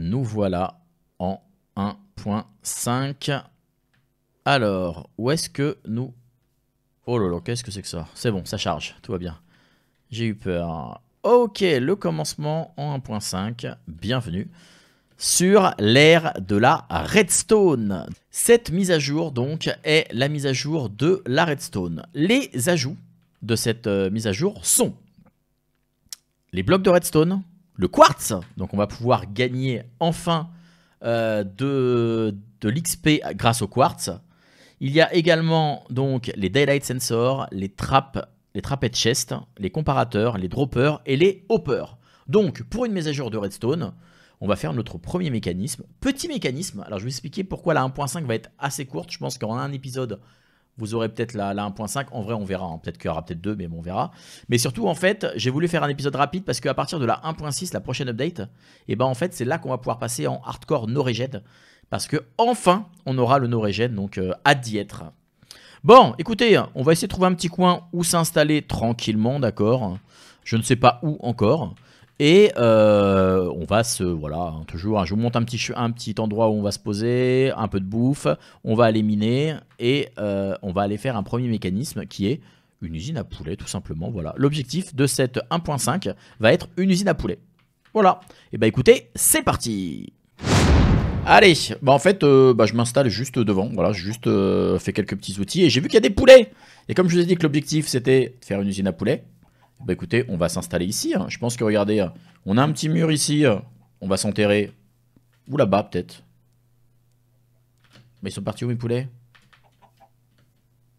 nous voilà en 1.5. Alors, où est-ce que nous... Oh là qu'est-ce que c'est que ça C'est bon, ça charge, tout va bien. J'ai eu peur. Ok, le commencement en 1.5, bienvenue sur l'ère de la Redstone. Cette mise à jour donc est la mise à jour de la Redstone. Les ajouts de cette euh, mise à jour sont les blocs de Redstone, le quartz. Donc on va pouvoir gagner enfin euh, de, l'XP grâce au quartz. Il y a également donc les daylight sensors, les trappes, les chest, les comparateurs, les droppers et les hoppers. Donc pour une mise à jour de redstone, on va faire notre premier mécanisme. Petit mécanisme, alors je vais vous expliquer pourquoi la 1.5 va être assez courte. Je pense qu'en un épisode, vous aurez peut-être la, 1.5. En vrai, on verra. Hein. Peut-être qu'il y aura peut-être deux, mais bon, on verra. Mais surtout, en fait, j'ai voulu faire un épisode rapide parce qu'à partir de la 1.6, la prochaine update, et eh ben en fait, c'est là qu'on va pouvoir passer en hardcore no Parce que enfin, on aura le no donc à euh, hâte d'y être. Bon, écoutez, on va essayer de trouver un petit coin où s'installer tranquillement, d'accord Je ne sais pas où encore. Et euh, on va se, voilà, toujours, je vous montre un petit, un petit endroit où on va se poser, un peu de bouffe, on va aller miner et euh, on va aller faire un premier mécanisme qui est une usine à poulet, tout simplement. Voilà, l'objectif de cette 1.5 va être une usine à poulet. Voilà, et eh bah ben, écoutez, c'est parti Allez, bah en fait, euh, bah je m'installe juste devant, voilà, je juste fait quelques petits outils et j'ai vu qu'il y a des poulets. Et comme je vous ai dit que l'objectif c'était de faire une usine à poulets, bah écoutez, on va s'installer ici. Hein. Je pense que regardez, hein, on a un petit mur ici. Hein. On va s'enterrer. Ou là-bas peut-être. Mais ils sont partis où mes poulets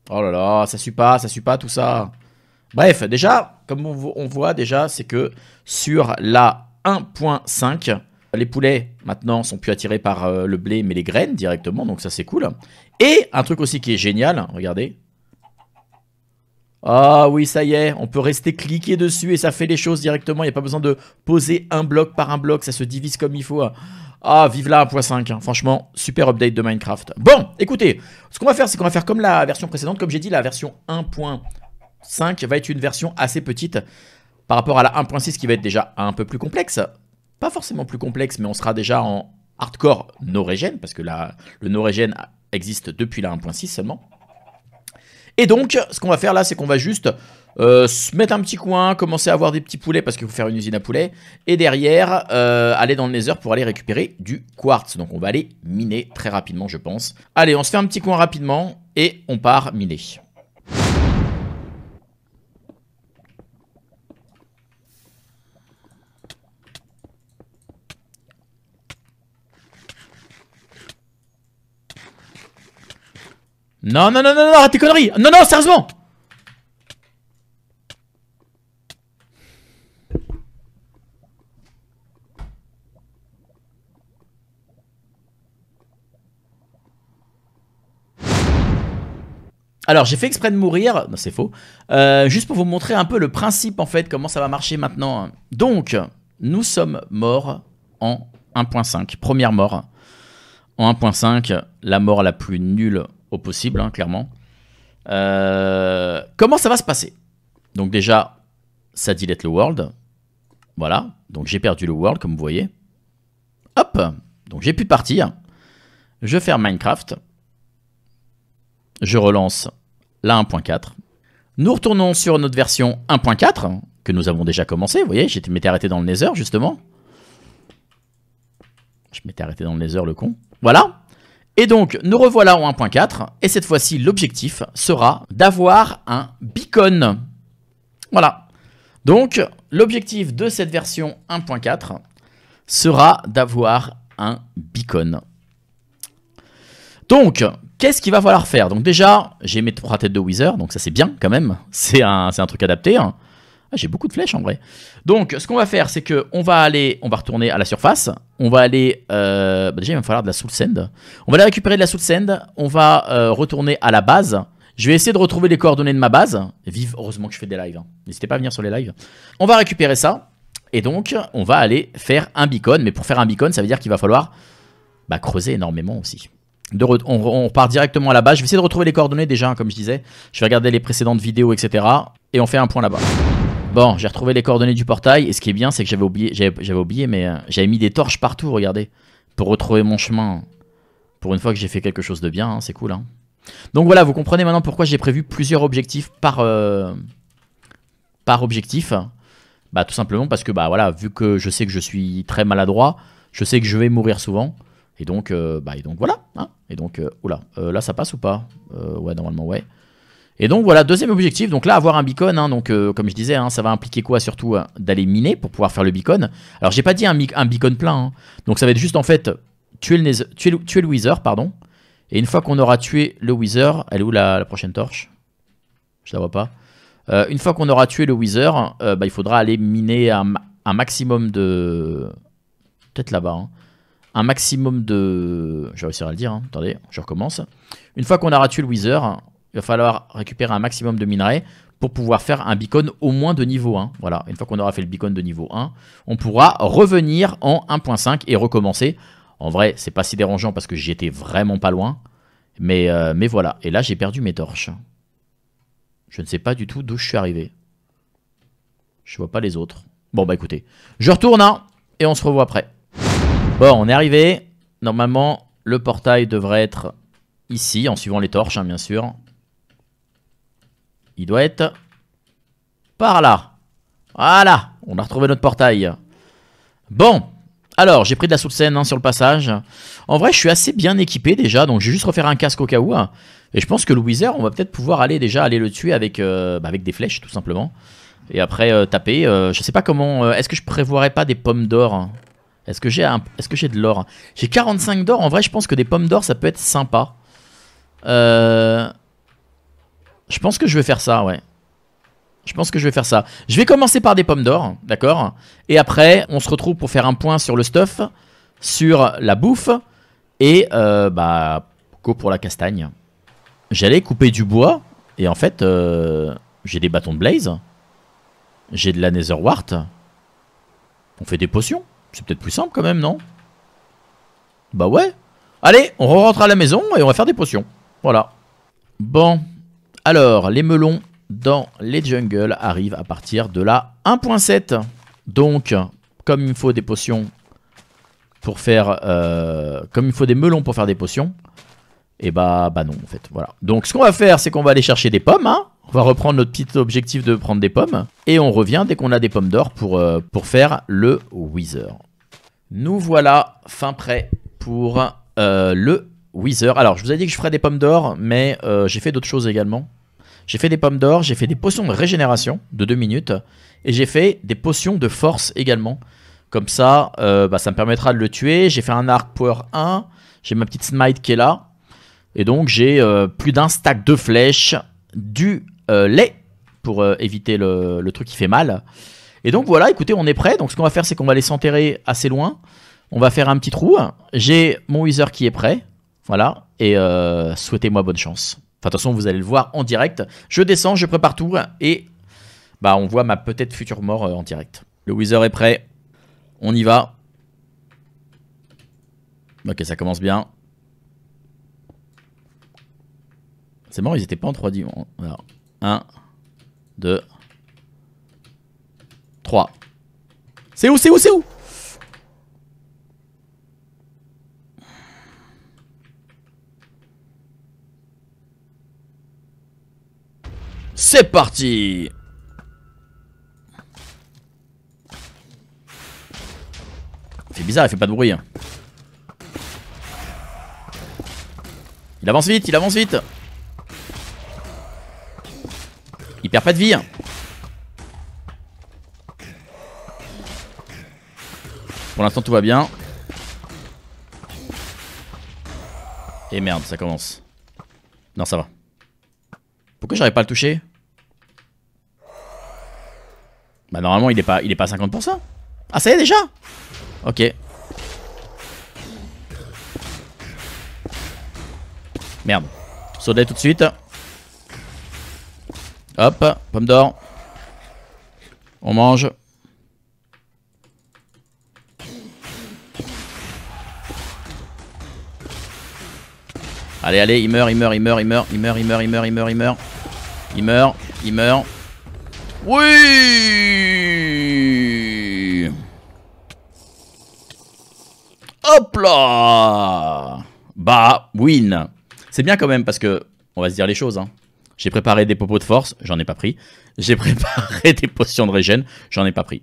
Oh là là, ça suit pas, ça suit pas tout ça. Bref, déjà, comme on, voit déjà, c'est que sur la 1.5, les poulets maintenant sont plus attirés par euh, le blé mais les graines directement, donc ça c'est cool. Et un truc aussi qui est génial, regardez, ah oui, ça y est, on peut rester cliquer dessus et ça fait les choses directement. Il n'y a pas besoin de poser un bloc par un bloc, ça se divise comme il faut. Ah, vive la 1.5, hein. franchement, super update de Minecraft. Bon, écoutez, ce qu'on va faire, c'est qu'on va faire comme la version précédente. Comme j'ai dit, la version 1.5 va être une version assez petite par rapport à la 1.6 qui va être déjà un peu plus complexe. Pas forcément plus complexe, mais on sera déjà en hardcore Norégène, parce que la, le norégène existe depuis la 1.6 seulement. Et donc, ce qu'on va faire là, c'est qu'on va juste euh, se mettre un petit coin, commencer à avoir des petits poulets parce qu'il faut faire une usine à poulets. Et derrière, euh, aller dans le nether pour aller récupérer du quartz. Donc on va aller miner très rapidement, je pense. Allez, on se fait un petit coin rapidement et on part miner. Non, non, non, non, non, arrête tes conneries Non, non, sérieusement Alors j'ai fait exprès de mourir, non c'est faux, euh, juste pour vous montrer un peu le principe en fait, comment ça va marcher maintenant. Donc, nous sommes morts en 1.5, première mort. En 1.5, la mort la plus nulle au possible, hein, clairement. Euh, comment ça va se passer Donc déjà, ça dilette le world. Voilà, donc j'ai perdu le world, comme vous voyez. Hop, donc j'ai pu partir. Je ferme Minecraft. Je relance la 1.4. Nous retournons sur notre version 1.4, que nous avons déjà commencé. Vous voyez, j'étais m'étais arrêté dans le Nether, justement. Je m'étais arrêté dans le Nether, le con. Voilà, et donc, nous revoilà en 1.4, et cette fois-ci, l'objectif sera d'avoir un beacon. Voilà. Donc, l'objectif de cette version 1.4 sera d'avoir un beacon. Donc, qu'est-ce qu'il va falloir faire Donc déjà, j'ai mes trois têtes de Wither, donc ça c'est bien quand même, c'est un, un, truc adapté. Hein. Ah, j'ai beaucoup de flèches en vrai. Donc, ce qu'on va faire, c'est que on va aller, on va retourner à la surface. On va aller, euh, bah, déjà, il va falloir de la soul send. On va aller récupérer de la soul send. On va euh, retourner à la base. Je vais essayer de retrouver les coordonnées de ma base. Vive, heureusement que je fais des lives. Hein. N'hésitez pas à venir sur les lives. On va récupérer ça. Et donc, on va aller faire un beacon. Mais pour faire un beacon, ça veut dire qu'il va falloir bah, creuser énormément aussi. on, repart directement à la base. Je vais essayer de retrouver les coordonnées déjà, hein, comme je disais. Je vais regarder les précédentes vidéos, etc. Et on fait un point là-bas. Bon, j'ai retrouvé les coordonnées du portail. Et ce qui est bien, c'est que j'avais oublié, j'avais oublié, mais euh, j'avais mis des torches partout, regardez, pour retrouver mon chemin. Pour une fois que j'ai fait quelque chose de bien, hein, c'est cool. Hein. Donc voilà, vous comprenez maintenant pourquoi j'ai prévu plusieurs objectifs par, euh, par objectif. Bah tout simplement parce que bah voilà, vu que je sais que je suis très maladroit, je sais que je vais mourir souvent. Et donc, euh, bah, et donc voilà. Hein. et donc, euh, là ça passe ou pas Ouais, normalement ouais. Et donc voilà, deuxième objectif, donc là avoir un beacon, hein. donc euh, comme je disais, hein, ça va impliquer quoi surtout euh, D'aller miner pour pouvoir faire le beacon. Alors j'ai pas dit un, beacon plein, hein. donc ça va être juste en fait tuer le, tuer, tuer le Wither, pardon. Et une fois qu'on aura tué le Wither, elle est où la, prochaine torche Je la vois pas. Euh, une fois qu'on aura tué le Wither, bah, il faudra aller miner un, maximum de... Peut-être là-bas, un maximum de... Je vais réussir à le dire, hein. attendez, je recommence. Une fois qu'on aura tué le Wither, il va falloir récupérer un maximum de minerais pour pouvoir faire un beacon au moins de niveau 1. Voilà, une fois qu'on aura fait le beacon de niveau 1, on pourra revenir en 1.5 et recommencer. En vrai, c'est pas si dérangeant parce que j'y étais vraiment pas loin. Mais, euh, mais voilà, et là j'ai perdu mes torches. Je ne sais pas du tout d'où je suis arrivé. Je vois pas les autres. Bon bah écoutez, je retourne hein, et on se revoit après. Bon, on est arrivé. Normalement, le portail devrait être ici, en suivant les torches hein, bien sûr. Il doit être par là. Voilà, on a retrouvé notre portail. Bon, alors j'ai pris de la sous saine hein, sur le passage. En vrai, je suis assez bien équipé déjà, donc je vais juste refaire un casque au cas où. Et je pense que le Wizard, on va peut-être pouvoir aller déjà aller le tuer avec, euh, bah, avec des flèches tout simplement. Et après euh, taper, euh, je sais pas comment... Est-ce que je prévoirais pas des pommes d'or hein Est-ce que j'ai un... est -ce que j'ai de l'or J'ai 45 d'or, en vrai je pense que des pommes d'or ça peut être sympa. Euh... Je pense que je vais faire ça, ouais. Je pense que je vais faire ça. Je vais commencer par des pommes d'or, d'accord Et après, on se retrouve pour faire un point sur le stuff, sur la bouffe, et euh, bah, pour la castagne. J'allais couper du bois, et en fait, euh, j'ai des bâtons de blaze, j'ai de la wart. on fait des potions, c'est peut-être plus simple quand même, non Bah ouais Allez, on rentre à la maison et on va faire des potions, voilà. Bon, alors, les melons dans les jungles arrivent à partir de la 1.7. Donc, comme il faut des potions pour faire... Euh, comme il faut des melons pour faire des potions, et eh bah, bah non, en fait, voilà. Donc, ce qu'on va faire, c'est qu'on va aller chercher des pommes, hein. on va reprendre notre petit objectif de prendre des pommes. Et on revient dès qu'on a des pommes d'or pour, euh, pour faire le Wither. Nous voilà fin prêt pour euh, le Wither. Alors, je vous ai dit que je ferais des pommes d'or, mais euh, j'ai fait d'autres choses également. J'ai fait des pommes d'or, j'ai fait des potions de régénération de 2 minutes, et j'ai fait des potions de force également. Comme ça, euh, bah, ça me permettra de le tuer. J'ai fait un arc power 1, j'ai ma petite smite qui est là. Et donc, j'ai euh, plus d'un stack de flèches, du lait, pour éviter le, truc qui fait mal. Et donc voilà, écoutez, on est prêt. Donc ce qu'on va faire, c'est qu'on va les s'enterrer assez loin. On va faire un petit trou. J'ai mon Wither qui est prêt. Voilà. Et euh, souhaitez-moi bonne chance. Enfin, de toute façon, vous allez le voir en direct. Je descends, je prépare tout et bah on voit ma peut-être future mort euh, en direct. Le Wither est prêt. On y va. Ok, ça commence bien. C'est mort, ils étaient pas en 3 d 1, 2, 3. C'est où, c'est où, c'est où C'est parti C'est fait bizarre, il fait pas de bruit. Hein. Il avance vite, il avance vite Il perd pas de vie hein. Pour l'instant tout va bien Et merde ça commence Non ça va pourquoi j'arrive pas le toucher Bah normalement il est pas il est pas à 50%. Ah ça y est déjà Ok. Merde. Sauter tout de suite. Hop, pomme d'or. On mange. Allez, allez, il meurt, il meurt, il meurt, il meurt, il meurt, il meurt, il meurt, il meurt, il meurt. Il meurt, il meurt. Oui Hop là Bah, win C'est bien quand même parce que, on va se dire les choses, hein. J'ai préparé des popos de force, j'en ai pas pris. J'ai préparé des potions de régène, j'en ai pas pris.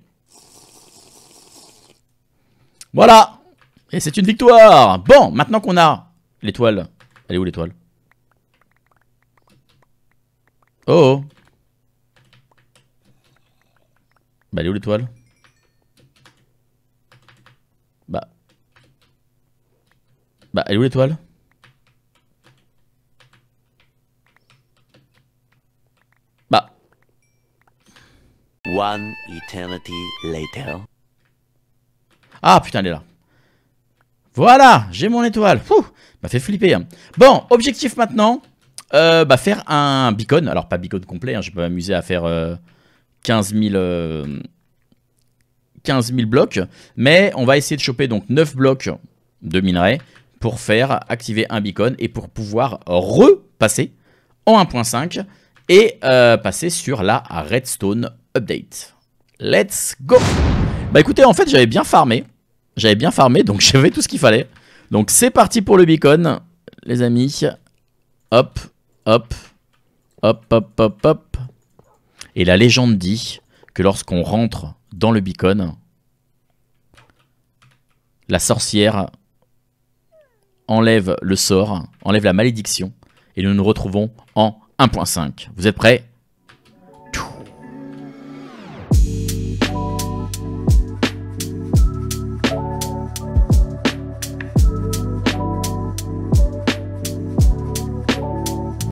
Voilà Et c'est une victoire Bon, maintenant qu'on a l'étoile... Elle est où l'étoile Oh, oh, Bah, elle est où l'étoile Bah. Bah, elle est où l'étoile Bah. One eternity later. Ah putain, elle est là. Voilà, j'ai mon étoile. M'a bah, fait flipper. Hein. Bon, objectif maintenant. Euh, bah faire un beacon, alors pas beacon complet, hein, je peux m'amuser à faire 15 euh, 000... Euh, blocs, mais on va essayer de choper donc 9 blocs de minerais pour faire activer un beacon et pour pouvoir repasser en 1.5 et passer sur la redstone update. Let's go Bah écoutez, en fait j'avais bien farmé, j'avais bien farmé, donc j'avais tout ce qu'il fallait. Donc c'est parti pour le beacon, les amis. Hop, Hop. Hop, hop, hop, hop. Et la légende dit que lorsqu'on rentre dans le beacon, la sorcière enlève le sort, enlève la malédiction, et nous nous retrouvons en 1.5. Vous êtes prêts